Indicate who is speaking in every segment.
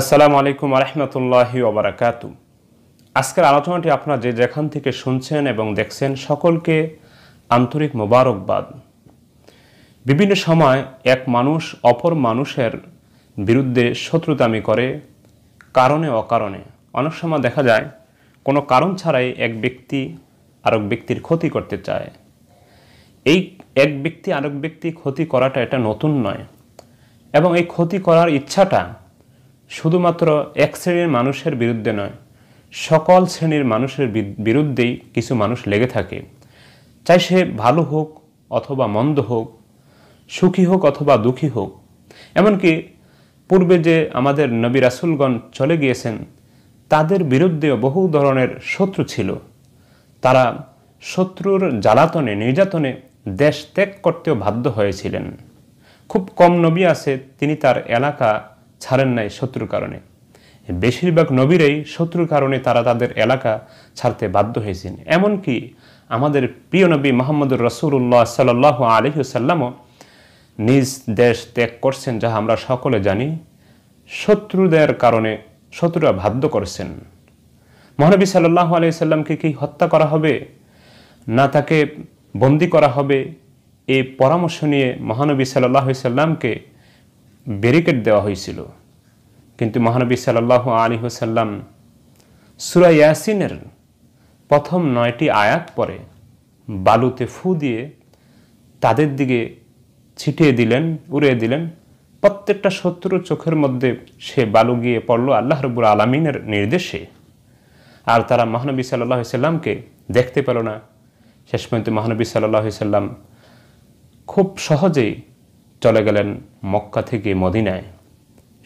Speaker 1: আসসালামু আলাইকুম আরহামতুল্লাহি ওবরাকাত আজকের আলোচনাটি আপনারা যে যেখান থেকে শুনছেন এবং দেখছেন সকলকে আন্তরিক মোবারকবাদ বিভিন্ন সময় এক মানুষ অপর মানুষের বিরুদ্ধে শত্রুতামি করে কারণে অকারণে অনেক সময় দেখা যায় কোনো কারণ ছাড়াই এক ব্যক্তি আরেক ব্যক্তির ক্ষতি করতে চায় এই এক ব্যক্তি আরেক ব্যক্তি ক্ষতি করাটা এটা নতুন নয় এবং এই ক্ষতি করার ইচ্ছাটা শুধুমাত্র এক শ্রেণীর মানুষের বিরুদ্ধে নয় সকল শ্রেণীর মানুষের বিরুদ্ধেই কিছু মানুষ লেগে থাকে চাই সে ভালো হোক অথবা মন্দ হোক সুখী হোক অথবা দুঃখী হোক এমনকি পূর্বে যে আমাদের নবী রাসুলগণ চলে গিয়েছেন তাদের বিরুদ্ধেও বহু ধরনের শত্রু ছিল তারা শত্রুর জ্বালাতনে নির্যাতনে দেশ ত্যাগ করতেও বাধ্য হয়েছিলেন খুব কম নবী আছে তিনি তার এলাকা ছাড়েন নাই শত্রুর কারণে বেশিরভাগ নবীরাই শত্রুর কারণে তারা তাদের এলাকা ছাড়তে বাধ্য হয়েছেন এমনকি আমাদের প্রিয় নবী মোহাম্মদুর রসুল্লাহ সাল্লাহ আলহিউসাল্লামও নিজ দেশ ত্যাগ করছেন যাহা আমরা সকলে জানি শত্রুদের কারণে শত্রুরা বাধ্য করছেন মহানবী সাল্লাহ আলাইসাল্লামকে কি হত্যা করা হবে না তাকে বন্দি করা হবে এই পরামর্শ নিয়ে মহানবী সাল্লাহ সাল্লামকে ব্যারিকেড দেওয়া হয়েছিল কিন্তু মহানবী সাল্লাহ আলী হোসাল্লাম সুরা ইয়াসিনের প্রথম নয়টি আয়াত পরে বালুতে ফু দিয়ে তাদের দিকে ছিটিয়ে দিলেন উড়িয়ে দিলেন প্রত্যেকটা শত্রুর চোখের মধ্যে সে বালু গিয়ে পড়ল আল্লাহ রবুল আলমিনের নির্দেশে আর তারা মহানবী সাল্লাহ সাল্লামকে দেখতে পেল না শেষ পর্যন্ত মহানবী সাল্লাহ সাল্লাম খুব সহজেই চলে গেলেন মক্কা থেকে মদিনায়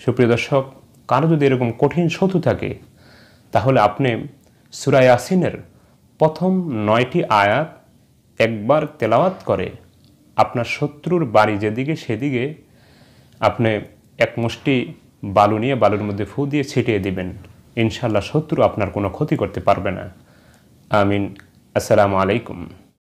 Speaker 1: সুপ্রিয় দর্শক কারো যদি এরকম কঠিন শত্রু থাকে তাহলে আপনি সুরাই আসিনের প্রথম নয়টি আয়াত একবার তেলাওয়াত করে আপনার শত্রুর বাড়ি যেদিকে সেদিকে আপনি এক মুষ্টি বালু নিয়ে বালুর মধ্যে ফু দিয়ে ছিটিয়ে দিবেন ইনশাল্লাহ শত্রু আপনার কোনো ক্ষতি করতে পারবে না আমিন আসসালামু আলাইকুম